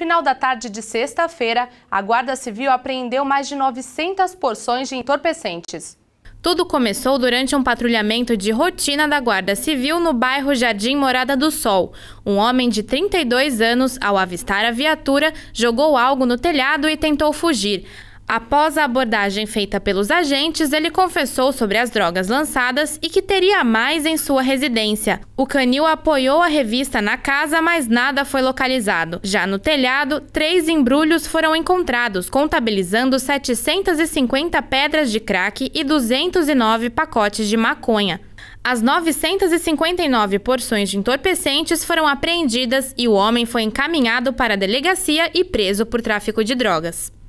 Final da tarde de sexta-feira, a Guarda Civil apreendeu mais de 900 porções de entorpecentes. Tudo começou durante um patrulhamento de rotina da Guarda Civil no bairro Jardim Morada do Sol. Um homem de 32 anos, ao avistar a viatura, jogou algo no telhado e tentou fugir. Após a abordagem feita pelos agentes, ele confessou sobre as drogas lançadas e que teria mais em sua residência. O canil apoiou a revista na casa, mas nada foi localizado. Já no telhado, três embrulhos foram encontrados, contabilizando 750 pedras de crack e 209 pacotes de maconha. As 959 porções de entorpecentes foram apreendidas e o homem foi encaminhado para a delegacia e preso por tráfico de drogas.